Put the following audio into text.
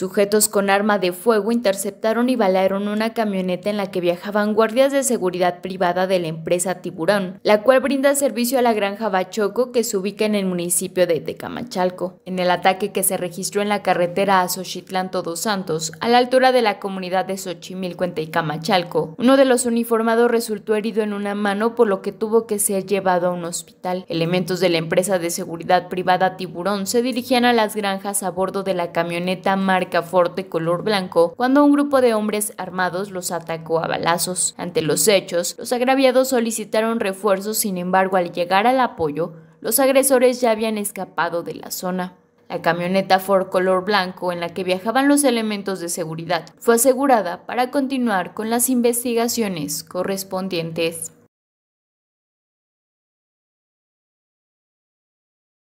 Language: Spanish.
Sujetos con arma de fuego interceptaron y balaron una camioneta en la que viajaban guardias de seguridad privada de la empresa Tiburón, la cual brinda servicio a la granja Bachoco que se ubica en el municipio de Tecamachalco. En el ataque que se registró en la carretera a Xochitlán Todos Santos, a la altura de la comunidad de Xochimilco en Camachalco, uno de los uniformados resultó herido en una mano por lo que tuvo que ser llevado a un hospital. Elementos de la empresa de seguridad privada Tiburón se dirigían a las granjas a bordo de la camioneta marca de color blanco cuando un grupo de hombres armados los atacó a balazos. Ante los hechos, los agraviados solicitaron refuerzos, sin embargo al llegar al apoyo, los agresores ya habían escapado de la zona. La camioneta Ford color blanco en la que viajaban los elementos de seguridad fue asegurada para continuar con las investigaciones correspondientes.